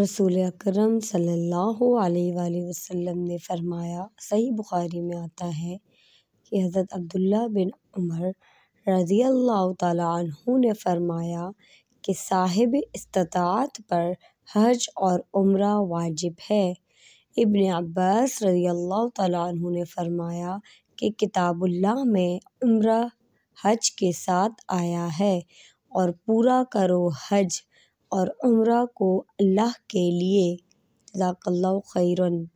रसूल अकरम सल्लल्लाहु अलैहि वसल्लम ने फरमाया सही बुखारी में आता है कि हज़रत अब्दुल्ला बिन उमर रज़ी अल्लाह तु ने फरमाया कि साहिब इस्तात पर हज और उम्र वाजिब है इबन अब्बास रज़ी अल्लाह तु ने फरमाया कि किताबुल्ला में उम्र हज के साथ आया है और पूरा करो हज और उम्रा को अल्लाह के लिए जज़ाकल्लाह खैरन